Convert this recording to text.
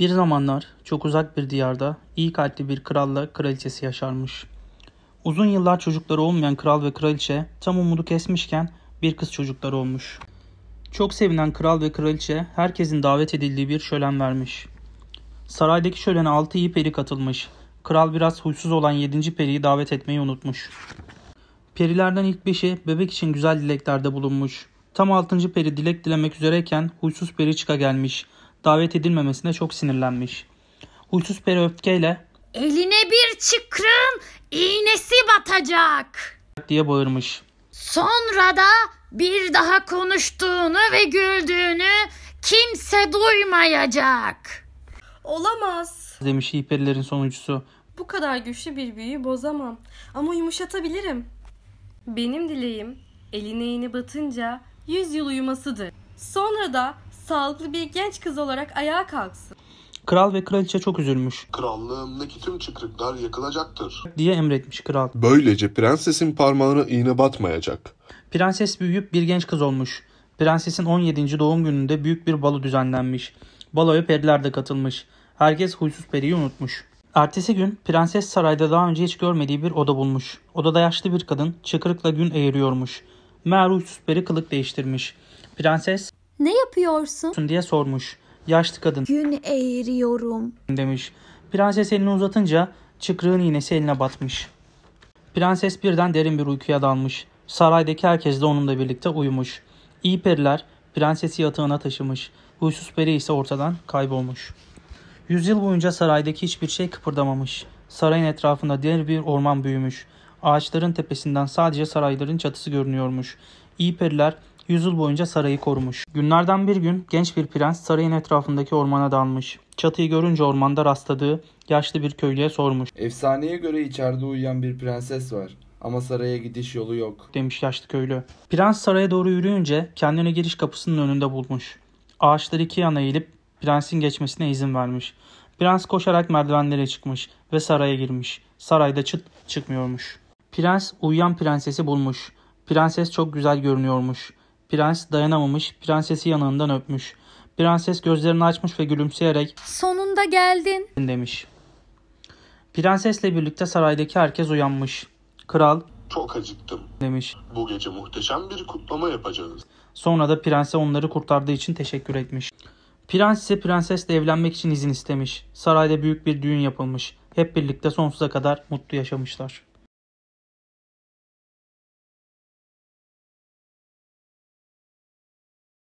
Bir zamanlar çok uzak bir diyarda iyi kalpli bir kralla kraliçesi yaşarmış. Uzun yıllar çocukları olmayan kral ve kraliçe tam umudu kesmişken bir kız çocukları olmuş. Çok sevinen kral ve kraliçe herkesin davet edildiği bir şölen vermiş. Saraydaki şölene altı iyi peri katılmış. Kral biraz huysuz olan yedinci periyi davet etmeyi unutmuş. Perilerden ilk beşi bebek için güzel dileklerde bulunmuş. Tam altıncı peri dilek dilemek üzereyken huysuz peri çıka gelmiş davet edilmemesine çok sinirlenmiş. Huysuz peri öfkeyle Eline bir çıkrın iğnesi batacak diye bağırmış. Sonra da bir daha konuştuğunu ve güldüğünü kimse duymayacak. Olamaz demiş iyi perilerin sonuncusu. Bu kadar güçlü bir büyüyü bozamam ama yumuşatabilirim. Benim dileğim eline iğne batınca yüz yıl uyumasıdır. Sonra da sağlıklı bir genç kız olarak ayağa kalksın. Kral ve kraliçe çok üzülmüş. Krallığımdaki tüm çıkrıklar yakılacaktır diye emretmiş kral. Böylece prensesin parmağına iğne batmayacak. Prenses büyüyüp bir genç kız olmuş. Prensesin 17. doğum gününde büyük bir balo düzenlenmiş. Baloya periler de katılmış. Herkes huysuz periyi unutmuş. Ertesi gün prenses sarayda daha önce hiç görmediği bir oda bulmuş. Odada yaşlı bir kadın çıkırıkla gün eğiriyormuş. Meğer huysuz peri kılık değiştirmiş. Prenses ne yapıyorsun? diye sormuş. Yaşlı kadın Gün eğiriyorum. demiş. Prenses elini uzatınca çıkrığın iğnesi eline batmış. Prenses birden derin bir uykuya dalmış. Saraydaki herkes de onunla birlikte uyumuş. İyi periler prensesi yatağına taşımış. Huysuz peri ise ortadan kaybolmuş. Yüzyıl boyunca saraydaki hiçbir şey kıpırdamamış. Sarayın etrafında derin bir orman büyümüş. Ağaçların tepesinden sadece sarayların çatısı görünüyormuş. İyi periler yüzyıl boyunca sarayı korumuş. Günlerden bir gün genç bir prens sarayın etrafındaki ormana dalmış. Çatıyı görünce ormanda rastladığı yaşlı bir köylüye sormuş. Efsaneye göre içeride uyuyan bir prenses var ama saraya gidiş yolu yok demiş yaşlı köylü. Prens saraya doğru yürüyünce kendini giriş kapısının önünde bulmuş. Ağaçları iki yana eğilip prensin geçmesine izin vermiş. Prens koşarak merdivenlere çıkmış ve saraya girmiş. Sarayda çıt çıkmıyormuş. Prens uyuyan prensesi bulmuş. Prenses çok güzel görünüyormuş. Prens dayanamamış, prensesi yanağından öpmüş. Prenses gözlerini açmış ve gülümseyerek "Sonunda geldin." demiş. Prensesle birlikte saraydaki herkes uyanmış. Kral "Çok acıktım." demiş. "Bu gece muhteşem bir kutlama yapacağız." Sonra da prense onları kurtardığı için teşekkür etmiş. Prens ise prensesle evlenmek için izin istemiş. Sarayda büyük bir düğün yapılmış. Hep birlikte sonsuza kadar mutlu yaşamışlar.